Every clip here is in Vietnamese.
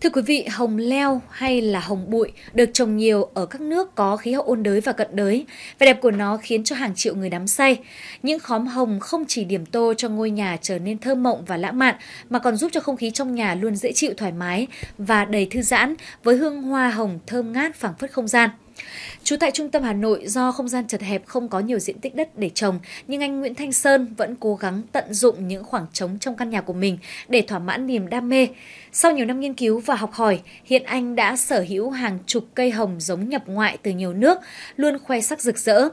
Thưa quý vị, hồng leo hay là hồng bụi được trồng nhiều ở các nước có khí hậu ôn đới và cận đới. Vẻ đẹp của nó khiến cho hàng triệu người đắm say. Những khóm hồng không chỉ điểm tô cho ngôi nhà trở nên thơ mộng và lãng mạn mà còn giúp cho không khí trong nhà luôn dễ chịu thoải mái và đầy thư giãn với hương hoa hồng thơm ngát phảng phất không gian. Trú tại trung tâm Hà Nội do không gian chật hẹp không có nhiều diện tích đất để trồng, nhưng anh Nguyễn Thanh Sơn vẫn cố gắng tận dụng những khoảng trống trong căn nhà của mình để thỏa mãn niềm đam mê. Sau nhiều năm nghiên cứu và học hỏi, hiện anh đã sở hữu hàng chục cây hồng giống nhập ngoại từ nhiều nước, luôn khoe sắc rực rỡ.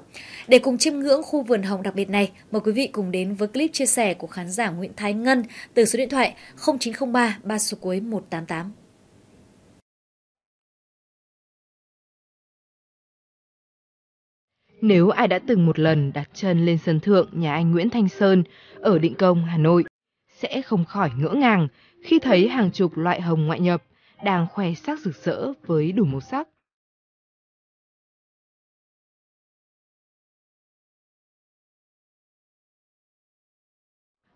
Để cùng chiêm ngưỡng khu vườn hồng đặc biệt này, mời quý vị cùng đến với clip chia sẻ của khán giả Nguyễn Thái Ngân từ số điện thoại 0903 3 số cuối 188. nếu ai đã từng một lần đặt chân lên sân thượng nhà anh Nguyễn Thanh Sơn ở Định Công, Hà Nội, sẽ không khỏi ngỡ ngàng khi thấy hàng chục loại hồng ngoại nhập đang khoe sắc rực rỡ với đủ màu sắc.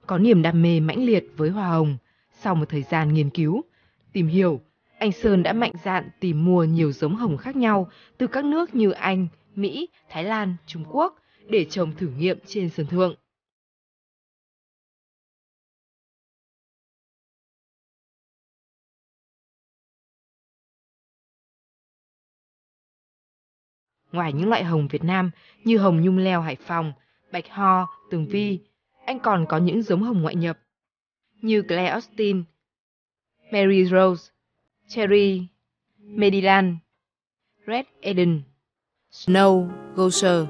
Có niềm đam mê mãnh liệt với hoa hồng, sau một thời gian nghiên cứu, tìm hiểu, anh Sơn đã mạnh dạn tìm mua nhiều giống hồng khác nhau từ các nước như Anh, Mỹ, Thái Lan, Trung Quốc để trồng thử nghiệm trên sân thượng. Ngoài những loại hồng Việt Nam như hồng nhung leo Hải Phòng, bạch ho, tường vi, anh còn có những giống hồng ngoại nhập như Claire Austin, Mary Rose, Cherry, Mediland, Red Eden. Snow Gosher.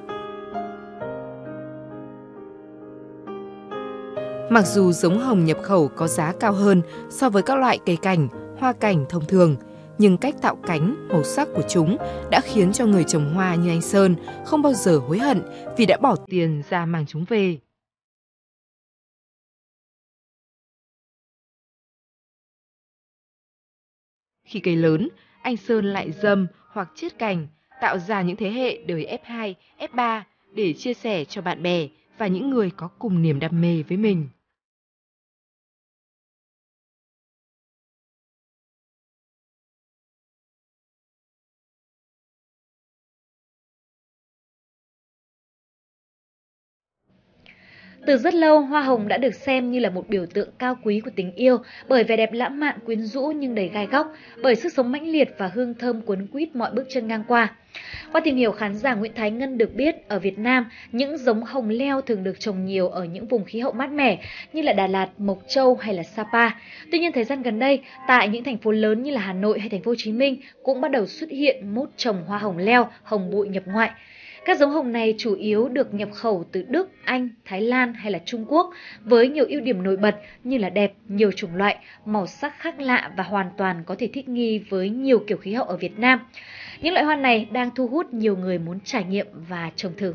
Mặc dù giống hồng nhập khẩu có giá cao hơn so với các loại cây cảnh, hoa cảnh thông thường, nhưng cách tạo cánh, màu sắc của chúng đã khiến cho người trồng hoa như anh Sơn không bao giờ hối hận vì đã bỏ tiền ra mang chúng về. Khi cây lớn, anh Sơn lại dâm hoặc chiết cành tạo ra những thế hệ đời F2, F3 để chia sẻ cho bạn bè và những người có cùng niềm đam mê với mình. Từ rất lâu, hoa hồng đã được xem như là một biểu tượng cao quý của tình yêu bởi vẻ đẹp lãng mạn quyến rũ nhưng đầy gai góc, bởi sức sống mãnh liệt và hương thơm cuốn quýt mọi bước chân ngang qua. Qua tìm hiểu, khán giả Nguyễn Thái Ngân được biết ở Việt Nam, những giống hồng leo thường được trồng nhiều ở những vùng khí hậu mát mẻ như là Đà Lạt, Mộc Châu hay là Sapa. Tuy nhiên thời gian gần đây, tại những thành phố lớn như là Hà Nội hay thành phố Hồ Chí Minh cũng bắt đầu xuất hiện mốt trồng hoa hồng leo, hồng bụi nhập ngoại. Các giống hồng này chủ yếu được nhập khẩu từ Đức, Anh, Thái Lan hay là Trung Quốc với nhiều ưu điểm nổi bật như là đẹp, nhiều chủng loại, màu sắc khác lạ và hoàn toàn có thể thích nghi với nhiều kiểu khí hậu ở Việt Nam. Những loại hoa này đang thu hút nhiều người muốn trải nghiệm và trồng thử.